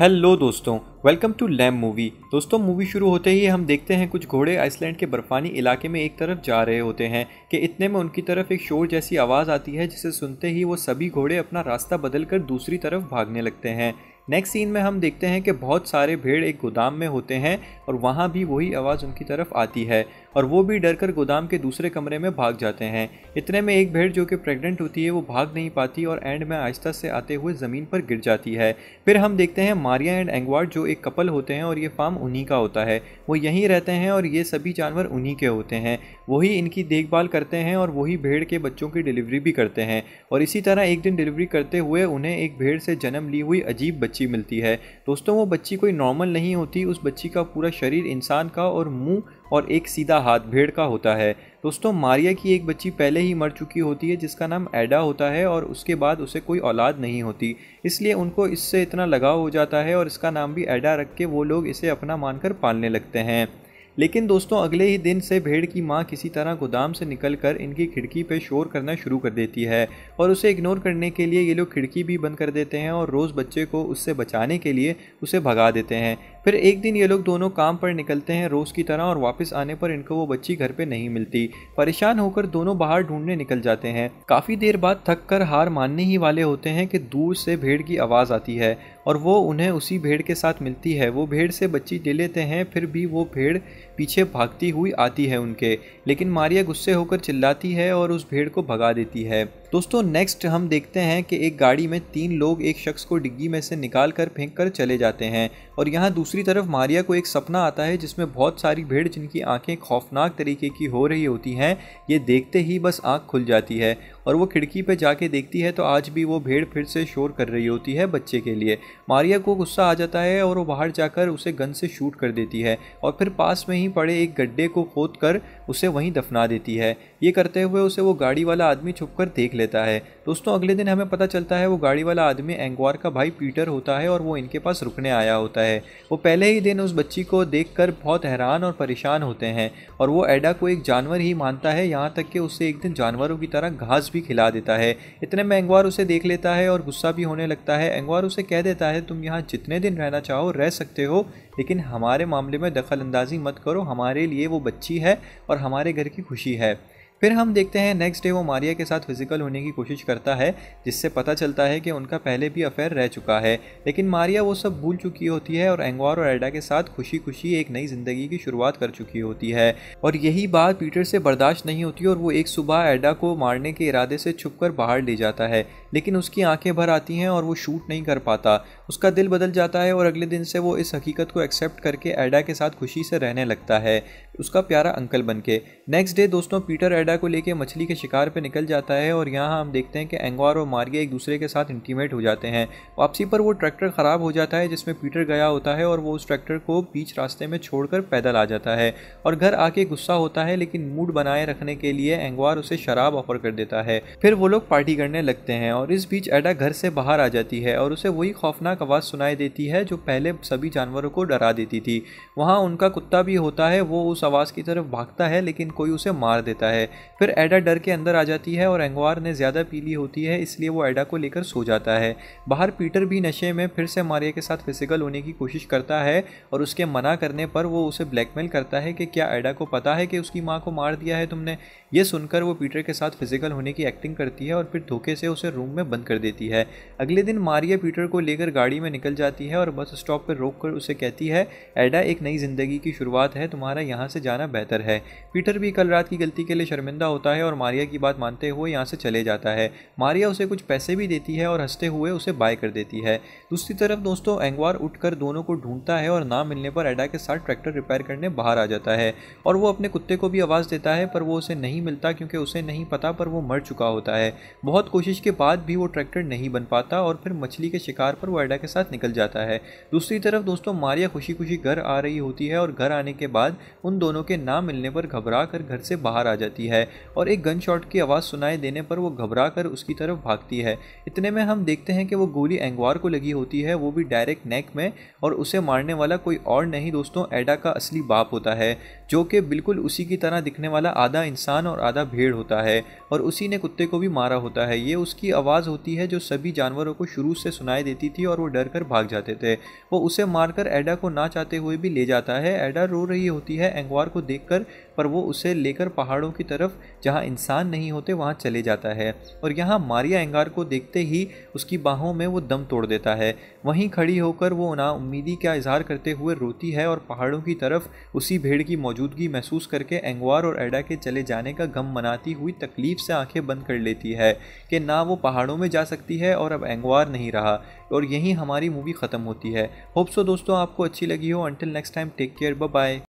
hello दोस्तों welcome to लैम movie दोस्तों मूवी शुरू होते ही हम देखते हैं कुछ घोड़े आइसलैंड के बर्फानी इलाके में एक तरफ जा रहे होते हैं कि इतने में उनकी तरफ एक शोर जैसी आवाज़ आती है जिसे सुनते ही वो सभी घोड़े अपना रास्ता बदल कर दूसरी तरफ भागने लगते हैं नेक्स्ट सीन में हम देखते हैं कि बहुत सारे भेड़ एक गोदाम में होते हैं और वहाँ भी वही आवाज़ उनकी तरफ आती है और वो भी डर कर गोदाम के दूसरे कमरे में भाग जाते हैं इतने में एक भेड़ जो कि प्रेग्नेंट होती है वो भाग नहीं पाती और एंड में आहिस्ता से आते हुए ज़मीन पर गिर जाती है फिर हम देखते हैं मारिया एंड एंगवार्ड जो एक कपल होते हैं और ये फार्म उन्हीं का होता है वो यहीं रहते हैं और ये सभी जानवर उन्हीं के होते हैं वही इनकी देखभाल करते हैं और वही भेड़ के बच्चों की डिलीवरी भी करते हैं और इसी तरह एक दिन डिलीवरी करते हुए उन्हें एक भेड़ से जन्म ली हुई अजीब बच्ची बच्ची मिलती है दोस्तों वो बच्ची कोई नॉर्मल नहीं होती उस बच्ची का पूरा शरीर इंसान का और मुंह और एक सीधा हाथ भेड़ का होता है दोस्तों मारिया की एक बच्ची पहले ही मर चुकी होती है जिसका नाम एडा होता है और उसके बाद उसे कोई औलाद नहीं होती इसलिए उनको इससे इतना लगाव हो जाता है और इसका नाम भी एडा रख के वो लोग इसे अपना मानकर पालने लगते हैं लेकिन दोस्तों अगले ही दिन से भेड़ की माँ किसी तरह गोदाम से निकलकर इनकी खिड़की पर शोर करना शुरू कर देती है और उसे इग्नोर करने के लिए ये लोग खिड़की भी बंद कर देते हैं और रोज़ बच्चे को उससे बचाने के लिए उसे भगा देते हैं फिर एक दिन ये लोग दोनों काम पर निकलते हैं रोज़ की तरह और वापस आने पर इनको वो बच्ची घर पर नहीं मिलती परेशान होकर दोनों बाहर ढूंढने निकल जाते हैं काफ़ी देर बाद थक कर हार मानने ही वाले होते हैं कि दूर से भेड़ की आवाज़ आती है और वो उन्हें उसी भेड़ के साथ मिलती है वो भेड़ से बच्ची ले लेते हैं फिर भी वो भेड़ पीछे भागती हुई आती है उनके लेकिन मारिया गुस्से होकर चिल्लाती है और उस भेड़ को भगा देती है दोस्तों नेक्स्ट हम देखते हैं कि एक गाड़ी में तीन लोग एक शख्स को डिग्गी में से निकाल कर फेंक कर चले जाते हैं और यहाँ दूसरी तरफ मारिया को एक सपना आता है जिसमें बहुत सारी भीड़ जिनकी आंखें खौफनाक तरीके की हो रही होती हैं ये देखते ही बस आँख खुल जाती है और वो खिड़की पे जाके देखती है तो आज भी वो भीड़ फिर से शोर कर रही होती है बच्चे के लिए मारिया को गुस्सा आ जाता है और वो बाहर जाकर उसे गन से शूट कर देती है और फिर पास में ही पड़े एक गड्ढे को खोद कर उसे वहीं दफना देती है ये करते हुए उसे वो गाड़ी वाला आदमी छुप कर देख लेता लेता है दोस्तों अगले दिन हमें पता चलता है वो गाड़ी वाला आदमी एंगवार का भाई पीटर होता है और वो इनके पास रुकने आया होता है वो पहले ही दिन उस बच्ची को देख बहुत हैरान और परेशान होते हैं और वो एडा को एक जानवर ही मानता है यहाँ तक कि उसे एक दिन जानवरों की तरह घास भी खिला देता है इतने में एंगवार उसे देख लेता है और गुस्सा भी होने लगता है एंगवार उसे कह देता है तुम यहाँ जितने दिन रहना चाहो रह सकते हो लेकिन हमारे मामले में दखल अंदाजी मत करो हमारे लिए वो बच्ची है और हमारे घर की खुशी है फिर हम देखते हैं नेक्स्ट डे वो मारिया के साथ फिजिकल होने की कोशिश करता है जिससे पता चलता है कि उनका पहले भी अफेयर रह चुका है लेकिन मारिया वो सब भूल चुकी होती है और एंगवार और एडा के साथ खुशी खुशी एक नई ज़िंदगी की शुरुआत कर चुकी होती है और यही बात पीटर से बर्दाश्त नहीं होती और वो एक सुबह एडा को मारने के इरादे से छुप बाहर ले जाता है लेकिन उसकी आंखें भर आती हैं और वो शूट नहीं कर पाता उसका दिल बदल जाता है और अगले दिन से वो इस हकीकत को एक्सेप्ट करके एडा के साथ खुशी से रहने लगता है उसका प्यारा अंकल बन के नेक्स्ट डे दोस्तों पीटर एडा को लेके मछली के शिकार पे निकल जाता है और यहाँ हम देखते हैं कि एंगवार और मार्गे एक दूसरे के साथ इंटीमेट हो जाते हैं वापसी पर वो ट्रैक्टर ख़राब हो जाता है जिसमें पीटर गया होता है और वो उस ट्रैक्टर को बीच रास्ते में छोड़कर पैदल आ जाता है और घर आके गुस्सा होता है लेकिन मूड बनाए रखने के लिए एंगवार उसे शराब ऑफर कर देता है फिर वो लोग पार्टी करने लगते हैं और इस बीच एडा घर से बाहर आ जाती है और उसे वही खौफनाक खतरनाक आवाज़ सुनाई देती है जो पहले सभी जानवरों को डरा देती थी वहाँ उनका कुत्ता भी होता है वो उस आवाज़ की तरफ भागता है लेकिन कोई उसे मार देता है फिर एडा डर के अंदर आ जाती है और एंगवार ने ज़्यादा पी ली होती है इसलिए वो एडा को लेकर सो जाता है बाहर पीटर भी नशे में फिर से मारिया के साथ फिजिकल होने की कोशिश करता है और उसके मना करने पर वो उसे ब्लैकमेल करता है कि क्या एडा को पता है कि उसकी माँ को मार दिया है तुमने ये सुनकर वो पीटर के साथ फिजिकल होने की एक्टिंग करती है और फिर धोखे से उसे रूम में बंद कर देती है अगले दिन मारिया पीटर को लेकर गाड़ी गाड़ी में निकल जाती है और बस स्टॉप पर रोक कर उसे कहती है एडा एक नई ज़िंदगी की शुरुआत है तुम्हारा यहाँ से जाना बेहतर है पीटर भी कल रात की गलती के लिए शर्मिंदा होता है और मारिया की बात मानते हुए यहाँ से चले जाता है मारिया उसे कुछ पैसे भी देती है और हंसते हुए उसे बाय कर देती है दूसरी तरफ दोस्तों एंगवार उठकर दोनों को ढूंढता है और ना मिलने पर एडा के साथ ट्रैक्टर रिपेयर करने बाहर आ जाता है और वो अपने कुत्ते को भी आवाज़ देता है पर वो उसे नहीं मिलता क्योंकि उसे नहीं पता पर वो मर चुका होता है बहुत कोशिश के बाद भी वो ट्रैक्टर नहीं बन पाता और फिर मछली के शिकार पर वो एडा मारिया के साथ निकल जाता है दूसरी तरफ दोस्तों मारिया खुशी खुशी घर आ रही होती है और घर आने के बाद उन दोनों के ना मिलने पर घबरा कर घर से बाहर आ जाती है और एक गन शॉट की आवाज़ सुनाई देने पर वो घबरा कर उसकी तरफ भागती है इतने में हम देखते हैं कि वो गोली एंगवार को लगी होती है वो भी डायरेक्ट नेक में और उसे मारने वाला कोई और नहीं दोस्तों एडा का असली बाप होता है जो कि बिल्कुल उसी की तरह दिखने वाला आधा इंसान और आधा भेड़ होता है और उसी ने कुत्ते को भी मारा होता है ये उसकी आवाज़ होती है जो सभी जानवरों को शुरू से सुनाई देती थी और वो डर कर भाग जाते थे वो उसे मारकर एडा को ना चाहते हुए भी ले जाता है एडा रो रही होती है एंगवार को देख पर वो उसे लेकर पहाड़ों की तरफ जहाँ इंसान नहीं होते वहाँ चले जाता है और यहाँ मारिया एंगार को देखते ही उसकी बाहों में वो दम तोड़ देता है वहीं खड़ी होकर वो नाउम्मीदी का इजहार करते हुए रोती है और पहाड़ों की तरफ उसी भीड़ की मौजूदगी महसूस करके एंगवार और एडा के चले जाने का गम मनाती हुई तकलीफ से आंखें बंद कर लेती है कि ना वो पहाड़ों में जा सकती है और अब एंगवार नहीं रहा और यहीं हमारी मूवी ख़त्म होती है होप सो दोस्तों आपको अच्छी लगी हो until next time take care bye